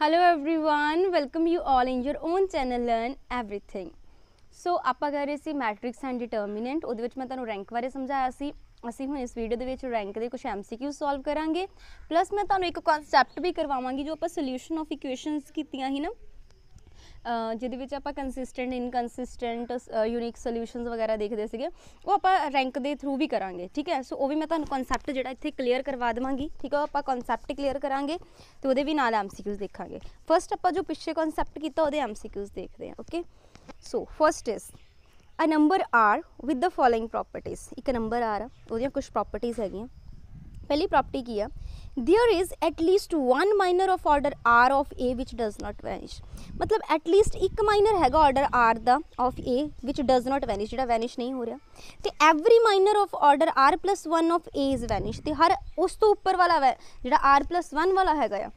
hello everyone welcome you all in your own channel learn everything so ਆਪਾਂ ਕਰ ਰਹੇ ਸੀ matrix and ਡਿਟਰਮੀਨੈਂਟ ਉਹਦੇ ਵਿੱਚ ਮੈਂ ਤੁਹਾਨੂੰ ਰੈਂਕ ਬਾਰੇ ਸਮਝਾਇਆ ਸੀ ਅਸੀਂ ਹੁਣ ਇਸ ਵੀਡੀਓ ਦੇ ਵਿੱਚ ਰੈਂਕ ਦੇ ਕੁਝ ਐਮਸੀਕਿਊ ਸੋਲਵ ਕਰਾਂਗੇ ਪਲੱਸ ਮੈਂ ਤੁਹਾਨੂੰ ਇੱਕ ਕਨਸੈਪਟ ਵੀ ਕਰਵਾਵਾਂਗੀ ਜੋ ਆਪਾਂ ਸੋਲੂਸ਼ਨ ਆਫ ਇਕੁਏਸ਼ਨਸ ਕੀਤੀਆਂ ਸੀ ਨਾ ਜਿਹਦੇ ਵਿੱਚ ਆਪਾਂ ਕੰਸਿਸਟੈਂਟ ਇਨਕਨਸਿਸਟੈਂਟ ਯੂਨੀਕ ਸੋਲੂਸ਼ਨਸ ਵਗੈਰਾ ਦੇਖਦੇ ਸੀਗੇ ਉਹ ਆਪਾਂ ਰੈਂਕ ਦੇ ਥਰੂ ਵੀ ਕਰਾਂਗੇ ਠੀਕ ਹੈ ਸੋ ਉਹ ਵੀ ਮੈਂ ਤੁਹਾਨੂੰ ਕਨਸੈਪਟ ਜਿਹੜਾ ਇੱਥੇ ਕਲੀਅਰ ਕਰਵਾ ਦਵਾਂਗੀ ਠੀਕ ਹੈ ਆਪਾਂ ਕਨਸੈਪਟ ਕਲੀਅਰ ਕਰਾਂਗੇ ਤੇ ਉਹਦੇ ਵੀ ਨਾਲ ਐਮਸੀਕਿਊਜ਼ ਦੇਖਾਂਗੇ ਫਰਸਟ ਆਪਾਂ ਜੋ ਪਿੱਛੇ ਕਨਸੈਪਟ ਕੀਤਾ ਉਹਦੇ ਐਮਸੀਕਿਊਜ਼ ਦੇਖਦੇ ਹਾਂ okay so first is a number R with the following properties ਇੱਕ ਨੰਬਰ ਆਰ ਉਹਦੀਆਂ ਕੁਝ ਪ੍ਰੋਪਰਟੀਜ਼ ਹੈਗੀਆਂ पहली प्रॉपर्टी की है there is at least one minor of order r of a which does not vanish ਮਤਲਬ ਐਟਲੀਸਟ ਇੱਕ ਮਾਈਨਰ ਹੈਗਾ ਆਰਡਰ r ਦਾ of a which does not vanish ਜਿਹੜਾ ਵੈਨਿਸ਼ ਨਹੀਂ ਹੋ ਰਿਹਾ ਤੇ every minor of order r+1 of a is vanish ਤੇ ਹਰ ਉਸ ਤੋਂ ਉੱਪਰ ਵਾਲਾ ਜਿਹੜਾ r+1 ਵਾਲਾ ਹੈਗਾ ਆ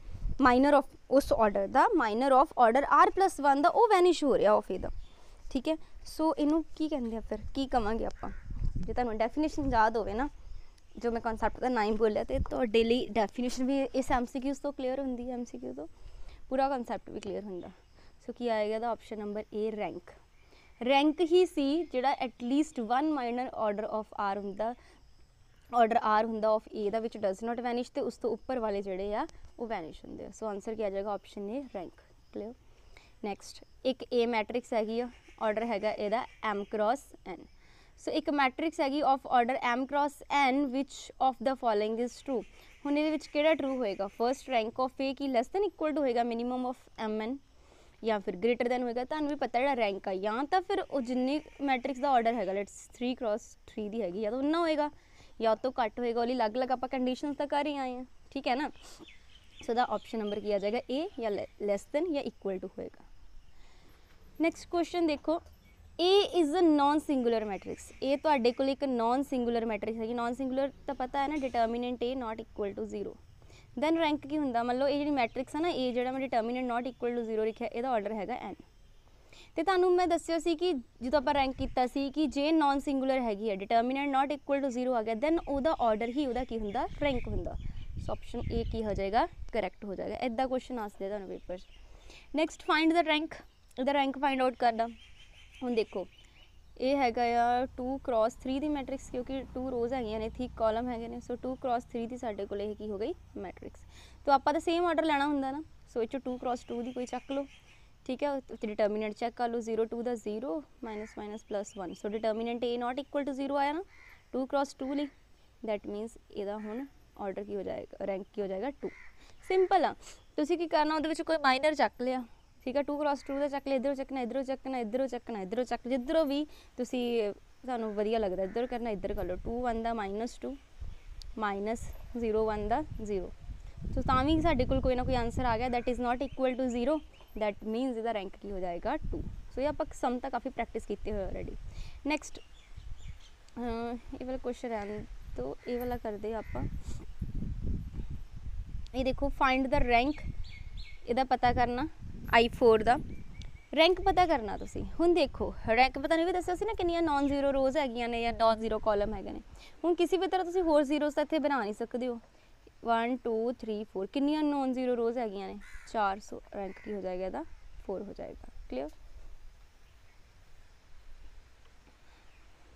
ਮਾਈਨਰ ਆਫ ਉਸ ਆਰਡਰ ਦਾ ਮਾਈਨਰ ਆਫ ਆਰਡਰ r+1 ਦਾ ਉਹ ਵੈਨਿਸ਼ ਹੋ ਰਿਹਾ ਆਫ a ਦਾ ਠੀਕ ਹੈ ਸੋ ਇਹਨੂੰ ਕੀ ਕਹਿੰਦੇ ਆ ਫਿਰ ਕੀ ਕਵਾਂਗੇ ਆਪਾਂ ਜੇ ਤੁਹਾਨੂੰ ਡੈਫੀਨੇਸ਼ਨ ਯਾਦ ਹੋਵੇ ਨਾ ਜੋ ਮੈਂ ਕਨਸੈਪਟ ਦਾ ਨਾਮ ਬੋਲਿਆ ਤੇ ਤੁਹਾਡੇ ਲਈ ਡੈਫੀਨੇਸ਼ਨ ਵੀ ਇਸ ਐਮਸੀਕਿਊਸ ਤੋਂ ਕਲੀਅਰ ਹੁੰਦੀ ਹੈ ਐਮਸੀਕਿਊ ਤੋਂ ਪੂਰਾ ਕਨਸੈਪਟ ਵੀ ਕਲੀਅਰ ਹੁੰਦਾ ਸੋ ਕੀ ਆਏਗਾ ਦਾ option number A rank rank ਹੀ ਸੀ ਜਿਹੜਾ at least 1 minor order of R ਹੁੰਦਾ ਆਰਡਰ R ਹੁੰਦਾ ਆਫ A ਦਾ ਵਿੱਚ ਡਸ ਨਾਟ ਵੈਨਿਸ਼ ਤੇ ਉਸ ਤੋਂ ਉੱਪਰ ਵਾਲੇ ਜਿਹੜੇ ਆ ਉਹ ਵੈਨਿਸ਼ ਹੁੰਦੇ ਆ ਸੋ ਆਨਸਰ ਕੀ ਆ ਜਾਏਗਾ option A rank clear next ਇੱਕ A ਮੈਟ੍ਰਿਕਸ ਹੈਗੀ ਆ ਆਰਡਰ ਹੈਗਾ ਇਹਦਾ M ਕ੍ਰਾਸ N ਸੋ ਇੱਕ ਮੈਟ੍ਰਿਕਸ ਹੈਗੀ of order m cross n which of the following is true ਹੁਣ ਇਹਦੇ ਵਿੱਚ ਕਿਹੜਾ ਟਰੂ ਹੋਏਗਾ ਫਰਸਟ ਰੈਂਕ ਆਫ a ਕੀ ਲੈਸ ਦੈਨ ਇਕੁਅਲ ਟੂ ਹੋਏਗਾ ਮਿਨੀਮਮ ਆਫ mn ਜਾਂ ਫਿਰ ਗ੍ਰੇਟਰ ਦੈਨ ਹੋਏਗਾ ਤੁਹਾਨੂੰ ਵੀ ਪਤਾ ਜਿਹੜਾ ਰੈਂਕ ਆ ਜਾਂ ਤਾਂ ਫਿਰ ਉਹ ਜਿੰਨੀ ਮੈਟ੍ਰਿਕਸ ਦਾ ਆਰਡਰ ਹੈਗਾ ਲੈਟਸ 3 ਕ੍ਰਾਸ 3 ਦੀ ਹੈਗੀ ਜਾਂ ਤਾਂ ਉਹਨਾਂ ਹੋਏਗਾ ਜਾਂ ਤੋਂ ਘੱਟ ਹੋਏਗਾ ਉਹਲੀ ਅਲੱਗ-ਅਲੱਗ ਆਪਾਂ ਕੰਡੀਸ਼ਨਸ ਤਾਂ ਕਰ ਹੀ ਆਏ ਆ ਠੀਕ ਹੈ ਨਾ ਸੋ ਦਾ ਆਪਸ਼ਨ ਨੰਬਰ ਕੀ ਆ ਜਾਏਗਾ a ਜਾਂ ਲੈਸ ਦੈਨ ਜਾਂ ਇਕੁਅਲ ਟੂ ਹੋਏਗਾ ਨੈਕਸਟ ਕੁਐਸਚਨ ਦੇਖੋ A is a non singular matrix ਇਹ ਤੁਹਾਡੇ ਕੋਲ ਇੱਕ ਨਾਨ ਸਿੰਗੂਲਰ ਮੈਟ੍ਰਿਕਸ ਹੈਗੀ ਨਾਨ ਸਿੰਗੂਲਰ ਤਾਂ ਪਤਾ ਹੈ ਨਾ determinant A not equal to 0 then rank ਕੀ ਹੁੰਦਾ ਮੰਨ ਲਓ ਇਹ ਜਿਹੜੀ ਮੈਟ੍ਰਿਕਸ ਹੈ ਨਾ A ਜਿਹੜਾ ਮੈਂ ਡਿਟਰਮੀਨੈਂਟ ਨਾਟ ਇਕੁਅਲ ਟੂ 0 ਲਿਖਿਆ ਇਹਦਾ ਆਰਡਰ ਹੈਗਾ n ਤੇ ਤੁਹਾਨੂੰ ਮੈਂ ਦੱਸਿਆ ਸੀ ਕਿ ਜਦੋਂ ਆਪਾਂ ਰੈਂਕ ਕੀਤਾ ਸੀ ਕਿ ਜੇ ਨਾਨ ਸਿੰਗੂਲਰ ਹੈਗੀ ਹੈ ਡਿਟਰਮੀਨੈਂਟ ਨਾਟ ਇਕੁਅਲ ਟੂ 0 ਆ ਗਿਆ ਦੈਨ ਉਹਦਾ ਆਰਡਰ ਹੀ ਉਹਦਾ ਕੀ ਹੁੰਦਾ ਰੈਂਕ ਹੁੰਦਾ ਸੋ ਆਪਸ਼ਨ A ਕੀ ਹੋ ਜਾਏਗਾ ਕਰੈਕਟ ਹੋ ਜਾਏਗਾ ਐਦਾਂ ਕੁਐਸਚਨ ਆਸਦੇ ਤੁਹਾਨੂੰ ਪੇਪਰ 'ਚ ਨੈਕਸਟ ਫਾਈਂਡ ਦਾ ਰੈਂਕ ਇਹਦਾ ਰੈਂਕ ਫਾਈਂਡ ਆਊਟ ਕਰਨਾ ਹੁਣ ਦੇਖੋ ਇਹ ਹੈਗਾ ਆ 2 ਕ੍ਰਾਸ 3 ਦੀ ਮੈਟ੍ਰਿਕਸ ਕਿਉਂਕਿ 2 ਰੋਜ਼ ਹੈਗੀਆਂ ਨੇ ਥੀ ਕਾਲਮ ਹੈਗੇ ਨੇ ਸੋ 2 ਕ੍ਰਾਸ 3 ਦੀ ਸਾਡੇ ਕੋਲ ਇਹ ਕੀ ਹੋ ਗਈ ਮੈਟ੍ਰਿਕਸ ਤੋਂ ਆਪਾਂ ਤਾਂ ਸੇਮ ਆਰਡਰ ਲੈਣਾ ਹੁੰਦਾ ਨਾ ਸੋ ਇਚੋ ਚ 2 ਕ੍ਰਾਸ 2 ਦੀ ਕੋਈ ਚੱਕ ਲਓ ਠੀਕ ਹੈ ਤੇ ਡਿਟਰਮੀਨੈਂਟ ਚੈੱਕ ਕਰ ਲਓ 0 2 ਦਾ 0 minus minus plus 1 so determinant A not equal to 0 ਆਇਆ ਨਾ 2 ਕ੍ਰਾਸ 2 ਲਈ ਥੈਟ ਮੀਨਸ ਇਹਦਾ ਹੁਣ ਆਰਡਰ ਕੀ ਹੋ ਜਾਏਗਾ ਰੈਂਕ ਕੀ ਹੋ ਜਾਏਗਾ 2 ਸਿੰਪਲ ਆ ਤੁਸੀਂ ਕੀ ਕਰਨਾ ਉਹਦੇ ਵਿੱਚ ਕੋਈ ਮਾਈਨਰ ਚੱਕ ਲਿਆ ਠੀਕ ਹੈ 2 ਕ੍ਰਾਸ 2 ਦਾ ਚੱਕ ਲੈ ਇਧਰੋਂ ਚੱਕਣਾ ਇਧਰੋਂ ਚੱਕਣਾ ਇਧਰੋਂ ਚੱਕਣਾ ਇਧਰੋਂ ਚੱਕ ਜਿੱਧਰੋਂ ਵੀ ਤੁਸੀਂ ਤੁਹਾਨੂੰ ਵਧੀਆ ਲੱਗਦਾ ਇਧਰ ਕਰਨਾ ਇਧਰ ਕਰ ਲਓ 2 1 ਦਾ -2 0 1 ਦਾ 0 ਸੋ ਤਾਂ ਵੀ ਸਾਡੇ ਕੋਲ ਕੋਈ ਨਾ ਕੋਈ ਆਨਸਰ ਆ ਗਿਆ that is not equal to 0 that means ਇਹਦਾ ਰੈਂਕ ਕੀ ਹੋ ਜਾਏਗਾ 2 ਸੋ ਇਹ ਆਪਾਂ ਸਮ ਤਾਂ ਕਾਫੀ ਪ੍ਰੈਕਟਿਸ ਕੀਤੀ ਹੋਈ ਆਲਰੇਡੀ ਨੈਕਸਟ ਇਹ ਵਾਲਾ ਕੁਐਸਚਨ ਹੈ ਤੋ ਇਹ ਵਾਲਾ ਕਰਦੇ ਆਪਾਂ ਇਹ ਦੇਖੋ ਫਾਈਂਡ ਦਾ ਰੈਂਕ ਇਹਦਾ ਪਤਾ ਕਰਨਾ i4 ਦਾ ਰੈਂਕ ਪਤਾ ਕਰਨਾ ਤੁਸੀਂ ਹੁਣ ਦੇਖੋ ਰੈਂਕ ਪਤਾ ਨਹੀਂ ਵੀ ਦੱਸਿਆ ਸੀ ਨਾ ਕਿੰਨੀਆਂ ਨਾਨ ਜ਼ੀਰੋ ਰੋਜ਼ ਹੈਗੀਆਂ ਨੇ ਜਾਂ ਨਾਨ ਜ਼ੀਰੋ ਕਾਲਮ ਹੈਗੇ ਨੇ ਹੁਣ ਕਿਸੇ ਵੀ ਤਰ੍ਹਾਂ ਤੁਸੀਂ ਹੋਰ ਜ਼ੀਰੋਸ ਤਾਂ ਇੱਥੇ ਬਣਾ ਨਹੀਂ ਸਕਦੇ ਹੋ 1 2 3 4 ਕਿੰਨੀਆਂ ਨਾਨ ਜ਼ੀਰੋ ਰੋਜ਼ ਹੈਗੀਆਂ ਨੇ 400 ਰੈਂਕ ਕੀ ਹੋ ਜਾਏਗਾ ਇਹਦਾ 4 ਹੋ ਜਾਏਗਾ ਕਲੀਅਰ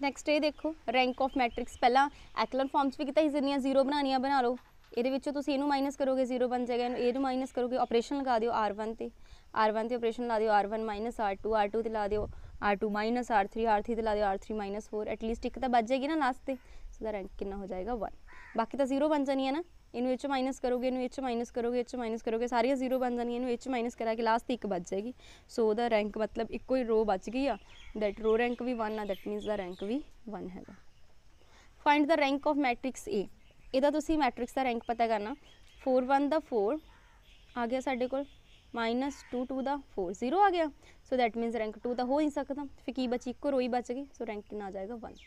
ਨੈਕਸਟ ਇਹ ਦੇਖੋ ਰੈਂਕ ਆਫ ਮੈਟ੍ਰਿਕਸ ਪਹਿਲਾਂ ਐਕਲਨ ਫਾਰਮਸ ਵੀ ਕੀਤਾ ਸੀ ਜਿੰਨੀਆਂ ਜ਼ੀਰੋ ਬਣਾਣੀਆਂ ਬਣਾ ਲਓ ਇਹਦੇ ਵਿੱਚੋਂ ਤੁਸੀਂ ਇਹਨੂੰ ਮਾਈਨਸ ਕਰੋਗੇ ਜ਼ੀਰੋ ਬਣ ਜਾਏਗਾ ਇਹਨੂੰ ਮਾਈਨਸ ਕਰੋਗੇ ਆਪਰੇਸ਼ਨ ਲਗਾ ਦਿਓ r1 ਤੇ आर वन तो ऑपरेशन ला दो R one minus R two R two तो ला दो R two minus R three R three तो ला दो R three minus four at least एक तो बच जाएगी ना लास्ट से उसका रैंक कितना हो जाएगा वन बाकी तो जीरो बन जानी है ना इन एच माइनस करोगे इन माइनस करोगे इस माइनस करोगे सारिया जीरो बन जानी इन माइनस करा के लास्ट एक बच जाएगी सो द रैंक मतलब एको ही रो बच गई आ दैट रो रैंक भी वन आ दैट मीनस द रैंक भी वन है find the rank of matrix A यदा तो मैट्रिक्स का रैंक पता करना फोर वन द फोर आ गया साढ़े को ਮਾਈਨਸ 2 2 ਦਾ 4 0 ਆ ਗਿਆ ਸੋ ਦੈਟ ਮੀਨਸ ਰੈਂਕ 2 ਤਾਂ ਹੋ ਨਹੀਂ ਸਕਦਾ ਫਿਰ ਕੀ ਬਚੀ ਇੱਕੋ ਰੋਈ ਬਚ ਗਈ ਸੋ ਰੈਂਕ ਕਿੰਨਾ ਆ ਜਾਏਗਾ 1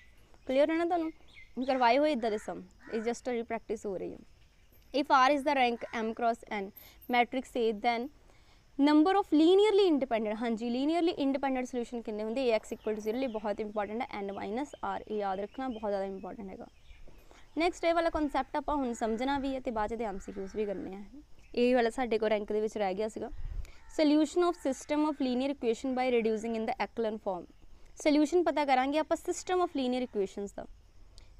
ਕਲੀਅਰ ਹੈ ਨਾ ਤੁਹਾਨੂੰ ਕਰਵਾਏ ਹੋਏ ਇਦਾਂ ਦੇ ਸਮ ਇਸ ਜਸਟ ਅ ਪ੍ਰੈਕਟਿਸ ਹੋ ਰਹੀ ਹੈ if R is the rank m cross n matrix A then number of linearly independent ਹਾਂਜੀ ਲੀਨੀਅਰਲੀ ਇੰਡੀਪੈਂਡੈਂਟ ਸੋਲੂਸ਼ਨ ਕਿੰਨੇ ਹੁੰਦੇ ax 0 ਲਈ ਬਹੁਤ ਇੰਪੋਰਟੈਂਟ ਹੈ n r ਇਹ ਯਾਦ ਰੱਖਣਾ ਬਹੁਤ ਜ਼ਿਆਦਾ ਇੰਪੋਰਟੈਂਟ ਹੈਗਾ ਨੈਕਸਟ ਇਹ ਵਾਲਾ ਕਨਸੈਪਟ ਆਪਾਂ ਹੁਣ ਸਮਝਣਾ ਵੀ ਹੈ ਤੇ ਬਾਅਦ ਇਹਦੇ ਦੇ ਐਮਸੀਕਿਊਜ਼ ਵੀ ਕਰਨੇ ਆ ਇਹ ਵਾਲਾ ਸਾਡੇ ਕੋਲ ਰੈਂਕ ਦੇ ਵਿੱਚ ਰਹਿ ਗਿਆ ਸੀਗਾ solution of system of linear equation by reducing in the echelon form solution ਪਤਾ ਕਰਾਂਗੇ ਆਪਾਂ ਸਿਸਟਮ ਆਫ ਲੀਨੀਅਰ ਇਕੁਏਸ਼ਨਸ ਦਾ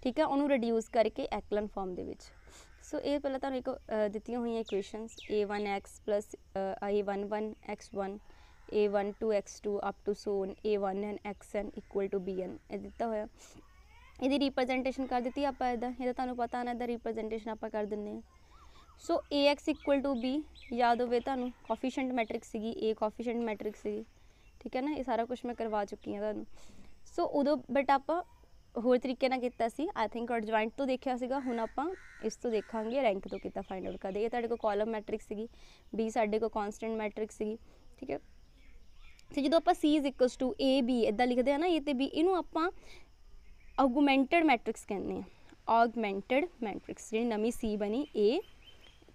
ਠੀਕ ਹੈ ਉਹਨੂੰ ਰਿਡਿਊਸ ਕਰਕੇ ਐਕਲਨ ਫਾਰਮ ਦੇ ਵਿੱਚ ਸੋ ਇਹ ਪਹਿਲਾਂ ਤੁਹਾਨੂੰ ਇੱਕ ਦਿੱਤੀਆਂ ਹੋਈਆਂ equations a1x a11x1 a12x2 up to so on a1n xn equal to bn ਇਹ ਦਿੱਤਾ ਹੋਇਆ ਇਹਦੀ ਰਿਪਰੈਜ਼ੈਂਟੇਸ਼ਨ ਕਰ ਦਿੱਤੀ ਆਪਾਂ ਇਹਦਾ ਇਹਦਾ ਤੁਹਾਨੂੰ ਪਤਾ ਨਾ ਇਹਦਾ ਰਿਪਰੈਜ਼ੈਂਟੇਸ਼ਨ ਆਪਾਂ ਕਰ ਦਿੰਨੇ ਆ so AX equal to B ਯਾਦ ਹੋਵੇ ਤੁਹਾਨੂੰ ਕੋਫੀਸ਼ੀਐਂਟ ਮੈਟ੍ਰਿਕਸ ਸੀਗੀ A ਕੋਫੀਸ਼ੀਐਂਟ ਮੈਟ੍ਰਿਕਸ ਸੀਗੀ ਠੀਕ ਹੈ ਨਾ ਇਹ ਸਾਰਾ ਕੁਝ ਮੈਂ ਕਰਵਾ ਚੁੱਕੀ ਹਾਂ ਤੁਹਾਨੂੰ ਸੋ ਉਦੋਂ ਬਟ ਆਪਾਂ ਹੋਰ ਤਰੀਕੇ ਨਾਲ ਕੀਤਾ ਸੀ ਆਈ ਥਿੰਕ ਅਡਜੁਆਇੰਟ ਤੋਂ ਦੇਖਿਆ ਸੀਗਾ ਹੁਣ ਆਪਾਂ ਇਸ ਤੋਂ ਦੇਖਾਂਗੇ ਰੈਂਕ ਤੋਂ ਕਿਤਾ ਫਾਈਂਡ ਆਊਟ ਕਰਦੇ ਇਹ ਤੁਹਾਡੇ ਕੋਲ ਕਾਲਮ ਮੈਟ੍ਰਿਕਸ ਸੀਗੀ B ਸਾਡੇ ਕੋਲ ਕਨਸਟੈਂਟ ਮੈਟ੍ਰਿਕਸ ਸੀਗੀ ਠੀਕ ਹੈ ਤੇ ਜਦੋਂ ਆਪਾਂ C is equals to AB ਇਦਾਂ ਲਿਖਦੇ ਆ ਨਾ ਇਹ ਤੇ B ਇਹਨੂੰ ਆਪਾਂ ਆਗੂਮੈਂਟਡ ਮੈਟ੍ਰਿਕਸ ਕਹਿੰਦੇ ਆ ਆਗਮੈਂਟਡ ਮੈਟ੍ਰਿਕਸ ਜਿਹੜੀ ਨਵੀਂ C ਬਣੀ A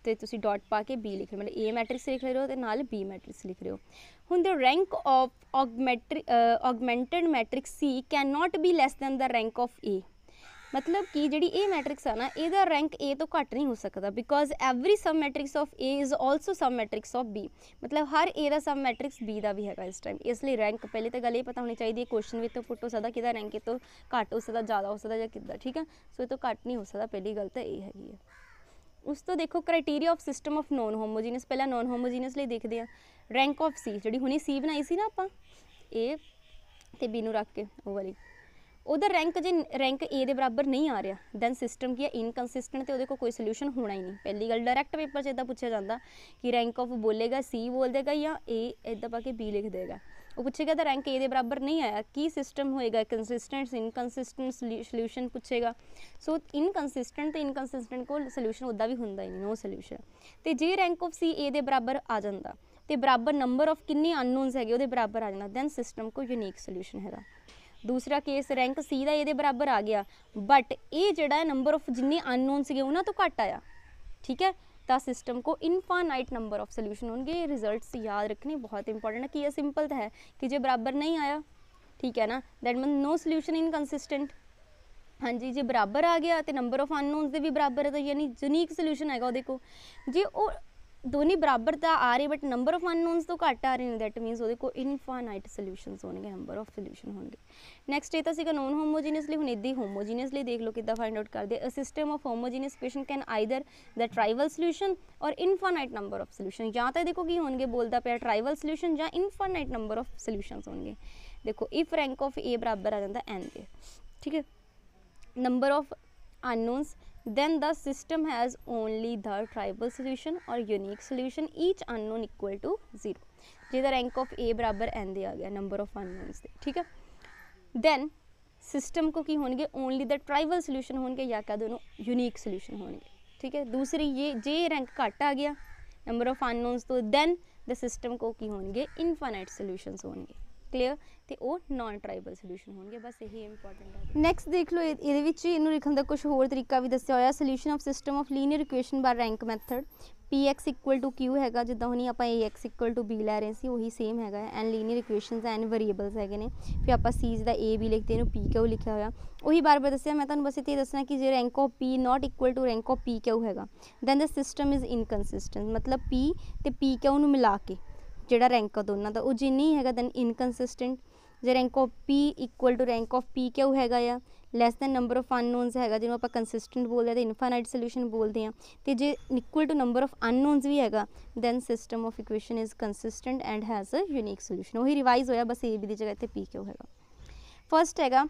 ਤੇ ਤੁਸੀਂ ਡਾਟ ਪਾ ਕੇ B ਲਿਖ ਰਹੇ ਹੋ ਮਤਲਬ A ਮੈਟ੍ਰਿਕਸ ਲਿਖ ਰਹੇ ਹੋ ਤੇ ਨਾਲ B ਮੈਟ੍ਰਿਕਸ ਲਿਖ ਰਹੇ ਹੋ ਹੁਣ the rank of augmented matrix C can not be less than the rank of A ਮਤਲਬ ਕਿ ਜਿਹੜੀ A ਮੈਟ੍ਰਿਕਸ ਆ ਨਾ ਇਹਦਾ ਰੈਂਕ A ਤੋਂ ਘੱਟ ਨਹੀਂ ਹੋ ਸਕਦਾ because every sub matrix of A is also sub matrix of B ਮਤਲਬ ਹਰ A ਦਾ ਸਬ ਮੈਟ੍ਰਿਕਸ B ਦਾ ਵੀ ਹੈਗਾ ਇਸ ਟਾਈਮ ਇਸ ਲਈ ਰੈਂਕ ਪਹਿਲੇ ਤਾਂ ਗੱਲ ਇਹ ਪਤਾ ਹੋਣੀ ਚਾਹੀਦੀ ਹੈ ਕੁਐਸਚਨ ਵਿੱਚ ਤੋਂ ਪੁੱਟੋ ਸਦਾ ਕਿਹਦਾ ਰੈਂਕ ਇਹ ਤੋਂ ਘੱਟ ਹੋ ਸਕਦਾ ਜ਼ਿਆਦਾ ਹੋ ਸਕਦਾ ਜਾਂ ਕਿੱਦਾਂ ਠੀਕ ਹੈ ਸੋ ਇਹ ਤੋਂ ਘੱਟ ਨਹੀਂ ਹੋ ਸਕਦਾ ਪਹਿਲੀ ਗੱਲ ਤਾਂ ਇਹ ਹੈਗੀ ਹੈ ਉਸ ਤੋਂ ਦੇਖੋ criteria of system of non homogeneous ਪਹਿਲਾਂ ਨੋਨ ਹੋਮੋਜੀਨਸ ਲਈ ਦੇਖਦੇ ਆ ਰੈਂਕ ਆਫ ਸੀ ਜਿਹੜੀ ਹੁਣੇ ਸੀ ਬਣਾਈ ਸੀ ਨਾ ਆਪਾਂ ਏ ਤੇ ਬੀ ਨੂੰ ਰੱਖ ਕੇ ਉਹ ਵਾਲੀ ਉਹਦਾ ਰੈਂਕ ਜੇ ਰੈਂਕ A ਦੇ ਬਰਾਬਰ ਨਹੀਂ ਆ ਰਿਹਾ ਦੈਨ ਸਿਸਟਮ ਕੀ ਹੈ ਇਨਕਨਸਿਸਟੈਂਟ ਤੇ ਉਹਦੇ ਕੋ ਕੋਈ ਸੋਲੂਸ਼ਨ ਹੋਣਾ ਹੀ ਨਹੀਂ ਪਹਿਲੀ ਗੱਲ ਡਾਇਰੈਕਟ ਪੇਪਰ 'ਚ ਇਦਾਂ ਪੁੱਛਿਆ ਜਾਂਦਾ ਕਿ ਰੈਂਕ ਆਫ ਬੋਲੇਗਾ C ਬੋਲ ਦੇਗਾ ਜਾਂ A ਇਦਾਂ ਪਾ ਕੇ B ਲਿਖ ਦੇਗਾ ਉਹ ਪੁੱਛੇਗਾ ਤਾਂ ਰੈਂਕ A ਦੇ ਬਰਾਬਰ ਨਹੀਂ ਆਇਆ ਕੀ ਸਿਸਟਮ ਹੋਏਗਾ ਕੰਸਿਸਟੈਂਟ ਇਨਕਨਸਿਸਟੈਂਟ ਸੋਲੂਸ਼ਨ ਪੁੱਛੇਗਾ ਸੋ ਇਨਕਨਸਿਸਟੈਂਟ ਤੇ ਇਨਕਨਸਿਸਟੈਂਟ ਕੋਲ ਸੋਲੂਸ਼ਨ ਉਦਾਂ ਵੀ ਹੁੰਦਾ ਹੀ ਨਹੀਂ ਨੋ ਸੋਲੂਸ਼ਨ ਤੇ ਜੇ ਰੈਂਕ ਆਫ C A ਦੇ ਬਰਾਬਰ ਆ ਜਾਂਦਾ ਤੇ ਬਰਾਬਰ ਨੰਬਰ ਆਫ ਕਿੰਨੇ ਅਨਨੋਨਸ ਹੈਗੇ ਉਹਦੇ ਬਰਾਬਰ ਆ ਜਾਣਾ ਦੈਨ ਸਿਸਟਮ ਕੋ ਯੂਨੀਕ ਸੋਲੂਸ਼ਨ ਹੈਗਾ ਦੂਸਰਾ ਕੇਸ ਰੈਂਕ C ਦਾ ਇਹਦੇ ਬਰਾਬਰ ਆ ਗਿਆ ਬਟ ਇਹ ਜਿਹੜਾ ਨੰਬਰ ਆਫ ਜਿੰਨੇ ਅਨਨੋਨ ਸੀਗੇ ਉਹਨਾਂ ਤੋਂ ਘੱਟ ਆਇਆ ਠੀਕ ਹੈ ਤਾਂ ਸਿਸਟਮ ਕੋ ਇਨਫਾਈਨਾਈਟ ਨੰਬਰ ਆਫ ਸੋਲੂਸ਼ਨ ਹੋਣਗੇ ਇਹ ਰਿਜ਼ਲਟਸ ਯਾਦ ਰੱਖਣੇ ਬਹੁਤ ਇੰਪੋਰਟੈਂਟ ਹੈ ਕਿ ਇਹ ਸਿੰਪਲ ਤਾਂ ਹੈ ਕਿ ਜੇ ਬਰਾਬਰ ਨਹੀਂ ਆਇਆ ਠੀਕ ਹੈ ਨਾ ਦੈਟ ਮੀਨ ਨੋ ਸੋਲੂਸ਼ਨ ਇਨਕਨਸਿਸਟੈਂਟ ਹਾਂਜੀ ਜੇ ਬਰਾਬਰ ਆ ਗਿਆ ਤੇ ਨੰਬਰ ਆਫ ਅਨਨੋਨਸ ਦੇ ਵੀ ਬਰਾਬਰ ਹੈ ਤਾਂ ਯਾਨੀ ਯੂਨੀਕ ਸੋਲੂਸ਼ਨ ਹੈਗਾ ਉਹ ਦੇਖੋ ਜੇ ਉਹ ਦੋਨੇ ਬਰਾਬਰ ਤਾਂ ਆ ਰਹੇ ਬਟ ਨੰਬਰ ਆਫ ਅਨਨੋਨਸ ਤੋਂ ਘੱਟ ਆ ਰਹੇ ਨੇ ਦੈਟ ਮੀਨਸ ਉਹਦੇ ਕੋ ਇਨਫਾਈਨਾਈਟ ਸੋਲੂਸ਼ਨਸ ਹੋਣਗੇ ਨੰਬਰ ਆਫ ਸੋਲੂਸ਼ਨ ਹੋਣਗੇ ਨੈਕਸਟ ਇਹ ਤਾਂ ਸੀਗਾ ਨੋਨ ਹੋਮੋਜੀਨਸਲੀ ਹੁਣ ਇਦੀ ਹੋਮੋਜੀਨਸਲੀ ਦੇਖ ਲਓ ਕਿੱਦਾਂ ਫਾਈਂਡ ਆਊਟ ਕਰਦੇ a system of homogeneous equation can either the trivial solution or infinite number of solution ਜਾਂ ਤਾਂ ਦੇਖੋ ਕੀ ਹੋਣਗੇ ਬੋਲਦਾ ਪਿਆ ਟ੍ਰਾਈਵਲ ਸੋਲੂਸ਼ਨ ਜਾਂ ਇਨਫਾਈਨਾਈਟ ਨੰਬਰ ਆਫ ਸੋਲੂਸ਼ਨਸ ਹੋਣਗੇ ਦੇਖੋ ਇਫ ਰੈਂਕ ਆਫ a ਬਰਾਬਰ ਆ ਜਾਂਦਾ n ਦੇ ਠੀਕ ਹੈ number of unknowns then the system has only the tribal solution or unique solution each unknown equal to 0 ਜਿਹਦਾ rank of a ਬਰਾਬਰ n ਦੇ ਆ ਗਿਆ number of unknowns ਦੇ ਠੀਕ ਹੈ then system को ਕੀ ਹੋਣਗੇ only the tribal solution ਹੋਣਗੇ ਜਾਂ ਕਹ ਦੋਨੋਂ unique solution ਹੋਣਗੇ ठीक है दूसरी ये j rank घट आ गया number of unknowns तो then the system को की होंगे infinite solutions होंगे ਕਲੀਅਰ ਤੇ ਉਹ ਨਾਨ ਟ੍ਰਾਈਬਲ ਸੋਲੂਸ਼ਨ ਹੋਣਗੇ ਬਸ ਇਹੀ ਇੰਪੋਰਟੈਂਟ ਹੈ ਨੈਕਸਟ ਦੇਖ ਲਓ ਇਹਦੇ ਵਿੱਚ ਇਹਨੂੰ ਲਿਖਣ ਦਾ ਕੁਝ ਹੋਰ ਤਰੀਕਾ ਵੀ ਦੱਸਿਆ ਹੋਇਆ solution of system of linear equation ਬਾਰ rank method px equal to q ਹੈਗਾ ਜਿੱਦਾਂ ਹੁਣੀ ਆਪਾਂ ax ਇਕੁਅਲ ਟੂ b ਲੈ ਰਹੇ ਸੀ ਉਹੀ ਸੇਮ ਹੈਗਾ and linear equations and variables ਹੈਗੇ ਨੇ ਫਿਰ ਆਪਾਂ ਸੀਜ ਦਾ a b ਲਿਖਦੇ ਇਹਨੂੰ p ਕਿਉਂ ਲਿਖਿਆ ਹੋਇਆ ਉਹੀ ਬਾਰ-ਬਾਰ ਦੱਸਿਆ ਮੈਂ ਤੁਹਾਨੂੰ ਬਸ ਇਹ ਦੱਸਣਾ ਕਿ ਜੇ rank of p not equal to rank of p ਕਿਉਂ ਹੈਗਾ then the system is inconsistent ਮਤਲਬ p ਤੇ p ਨੂੰ ਮਿਲਾ ਕੇ ਜਿਹੜਾ ਰੈਂਕ ਆ ਦੋਨਾਂ ਦਾ ਉਹ ਜੇ ਨਹੀਂ ਹੈਗਾ ਦੈਨ ਇਨਕਨਸਿਸਟੈਂਟ ਜੇ rank of p equal to rank of p ਕਿਉਂ ਹੈਗਾ ਆ less than number of unknowns ਹੈਗਾ ਜਿਹਨੂੰ ਆਪਾਂ ਕੰਸਿਸਟੈਂਟ ਬੋਲਦੇ ਆ ਤੇ ਇਨਫਾਈਨਾਈਟ ਸੋਲੂਸ਼ਨ ਬੋਲਦੇ ਆ ਤੇ ਜੇ equal to number of unknowns ਵੀ ਹੈਗਾ then system of equation is consistent and has a unique solution ਉਹੀ ਰਿਵਾਈਜ਼ ਹੋਇਆ ਬਸ a b ਦੀ ਜਗ੍ਹਾ ਤੇ p ਕਿਉਂ ਹੈਗਾ ਫਰਸਟ ਹੈਗਾ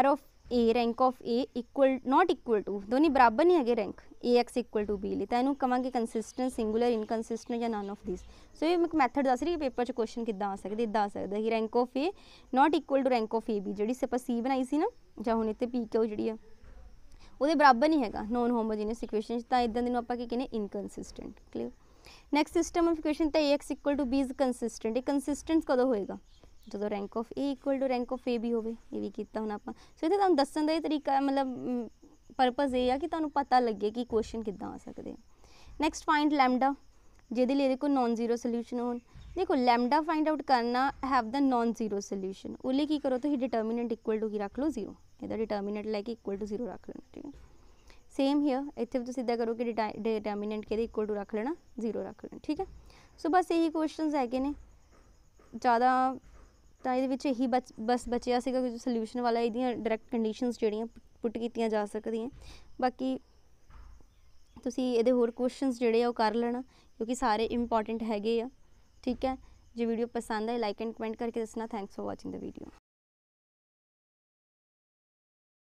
r of A rank of A equal not equal to ਦੋਨੇ ਬਰਾਬਰ ਨਹੀਂ ਹੈਗੇ rank AX equal to B ਲਈ ਤਾਂ ਇਹਨੂੰ ਕਵਾਂਗੇ ਕੰਸਿਸਟੈਂਟ ਸਿੰਗੂਲਰ ਇਨਕਨਸਿਸਟੈਂਟ ਜਾਂ ਨਨ ਆਫ ਥੀਸ ਸੋ ਇਹ ਇੱਕ ਮੈਥਡ ਦੱਸ ਰਹੀ ਹੈ ਪੇਪਰ 'ਚ ਕੁਐਸਚਨ ਕਿੱਦਾਂ ਆ ਸਕਦੇ ਇਦਾਂ ਆ ਸਕਦਾ ਕਿ rank of A not equal to rank of AB ਜਿਹੜੀ ਆਪਾਂ C ਬਣਾਈ ਸੀ ਨਾ ਜਾਂ ਹੁਣ ਇੱਥੇ P ਕਿਉ ਜਿਹੜੀ ਆ ਉਹਦੇ ਬਰਾਬਰ ਨਹੀਂ ਹੈਗਾ ਨੋਨ ਹੋਮੋਜੀਨੀਅਸ ਇਕੁਏਸ਼ਨ ਤਾਂ ਇਦਾਂ ਦੇ ਨੂੰ ਆਪਾਂ ਕੀ ਕਹਿੰਦੇ inconsistent clear next system of equation ਤਾਂ AX equal to B is consistent ਇਹ ਕੰਸਿਸਟੈਂਟ ਕਦੋਂ ਹੋਏਗਾ ਜਦੋਂ rank of A equal to rank of A ਵੀ ਹੋਵੇ ਇਹ ਵੀ ਕੀਤਾ ਹੁਣ ਆਪਾਂ ਸੋ ਇਹਦਾ ਤੁਹਾਨੂੰ ਦੱਸਣ ਦਾ ਇਹ ਤਰੀਕਾ ਮਤਲਬ ਪਰਪਸ ਇਹ ਆ ਕਿ ਤੁਹਾਨੂੰ ਪਤਾ ਲੱਗੇ ਕਿ ਕੁਐਸਚਨ ਕਿੱਦਾਂ ਆ ਸਕਦੇ ਆ ਨੈਕਸਟ ਫਾਈਂਡ ਲੈਮਡਾ ਜਿਹਦੇ ਲਈ ਇਹਦੇ ਕੋਲ ਨਾਨ ਜ਼ੀਰੋ ਸੋਲੂਸ਼ਨ ਹੋਣ ਦੇਖੋ ਲੈਮਡਾ ਫਾਈਂਡ ਆਊਟ ਕਰਨਾ have the non zero solution ਉਹ ਲਈ ਕੀ ਕਰੋ ਤੁਸੀਂ ਡਿਟਰਮੀਨੈਂਟ ਇਕੁਅਲ ਟੂ ਕੀ ਰੱਖ ਲਓ ਜ਼ੀਰੋ ਇਹਦਾ ਡਿਟਰਮੀਨੈਂਟ ਲੈ ਕੇ ਇਕੁਅਲ ਟੂ ਜ਼ੀਰੋ ਰੱਖ ਲੈਣਾ ਠੀਕ ਹੈ ਸੇਮ ਹੇਅਰ ਇੱਥੇ ਵੀ ਤੁਸੀਂ ਇਦਾਂ ਕਰੋ ਕਿ ਡਿਟਰਮੀਨੈਂਟ ਕਿਹਦੇ ਇਕੁਅਲ ਟੂ ਰੱਖ ਲੈਣਾ ਜ਼ੀਰੋ ਰੱਖ ਲੈਣਾ ਠੀਕ ਹੈ ਸੋ ਬਸ ਇਹੀ ਕੁਐਸਚਨਸ ਹੈਗੇ ਨੇ ਜ਼ਿਆਦਾ ਤਾਂ ਇਹਦੇ ਵਿੱਚ ਇਹੀ ਬਸ ਬਚਿਆ ਸੀਗਾ ਕਿ ਸੋਲੂਸ਼ਨ ਵਾਲਾ ਇਹਦੀਆਂ ਡਾਇਰੈਕਟ ਕੰਡੀਸ਼ਨਸ ਜਿਹੜੀਆਂ ਪੁੱਟ ਕੀਤੀਆਂ ਜਾ ਸਕਦੀਆਂ ਬਾਕੀ ਤੁਸੀਂ ਇਹਦੇ ਹੋਰ ਕੁਐਸਚਨਸ ਜਿਹੜੇ ਆ ਉਹ ਕਰ ਲੈਣਾ ਕਿਉਂਕਿ ਸਾਰੇ ਇੰਪੋਰਟੈਂਟ ਹੈਗੇ ਆ ਠੀਕ ਹੈ ਜੇ ਵੀਡੀਓ ਪਸੰਦ ਆਏ ਲਾਈਕ ਐਂਡ ਕਮੈਂਟ ਕਰਕੇ ਦੱਸਣਾ thanks for watching the video